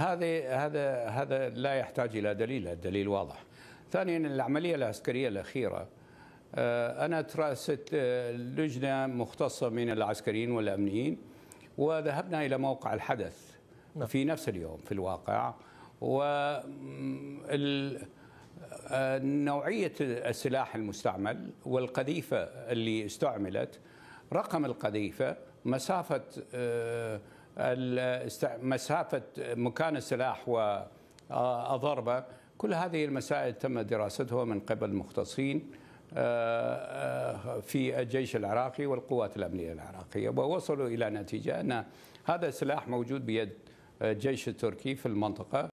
هذه هذا هذا لا يحتاج الى دليل الدليل واضح ثانيا العمليه العسكريه الاخيره آه، انا ترأست آه، لجنه مختصه من العسكريين والامنيين وذهبنا الى موقع الحدث نعم. في نفس اليوم في الواقع و آه، نوعيه السلاح المستعمل والقذيفه اللي استعملت رقم القذيفه مسافه مسافة مكان السلاح وضربه كل هذه المسائل تم دراستها من قبل مختصين في الجيش العراقي والقوات الأمنية العراقية ووصلوا إلى نتيجة أن هذا السلاح موجود بيد الجيش التركي في المنطقة